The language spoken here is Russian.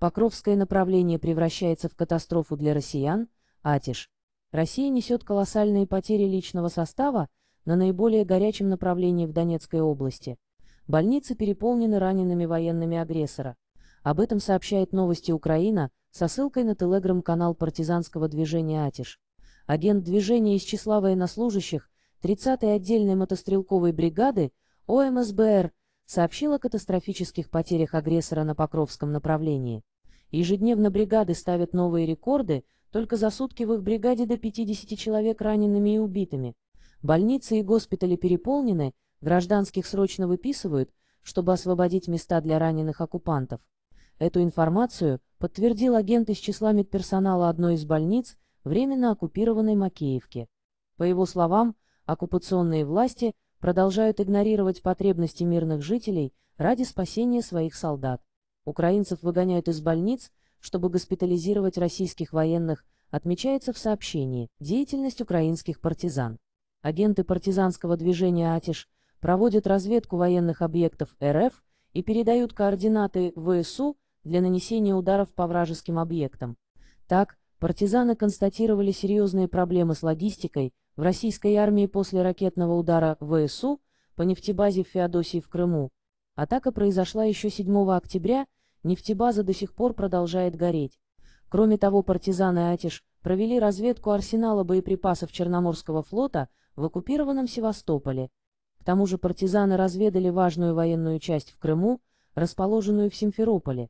Покровское направление превращается в катастрофу для россиян, Атиш. Россия несет колоссальные потери личного состава на наиболее горячем направлении в Донецкой области. Больницы переполнены ранеными военными агрессора. Об этом сообщает новости Украина со ссылкой на телеграм-канал партизанского движения «Атиш». Агент движения из числа военнослужащих 30-й отдельной мотострелковой бригады ОМСБР сообщил о катастрофических потерях агрессора на Покровском направлении. Ежедневно бригады ставят новые рекорды, только за сутки в их бригаде до 50 человек ранеными и убитыми. Больницы и госпитали переполнены, гражданских срочно выписывают, чтобы освободить места для раненых оккупантов. Эту информацию подтвердил агент из числа медперсонала одной из больниц, временно оккупированной Макеевки. По его словам, оккупационные власти продолжают игнорировать потребности мирных жителей ради спасения своих солдат. Украинцев выгоняют из больниц, чтобы госпитализировать российских военных, отмечается в сообщении «Деятельность украинских партизан». Агенты партизанского движения «Атиш» проводят разведку военных объектов РФ и передают координаты ВСУ для нанесения ударов по вражеским объектам. Так, партизаны констатировали серьезные проблемы с логистикой в российской армии после ракетного удара ВСУ по нефтебазе в Феодосии в Крыму. Атака произошла еще 7 октября Нефтебаза до сих пор продолжает гореть. Кроме того, партизаны Атиш провели разведку арсенала боеприпасов Черноморского флота в оккупированном Севастополе. К тому же партизаны разведали важную военную часть в Крыму, расположенную в Симферополе.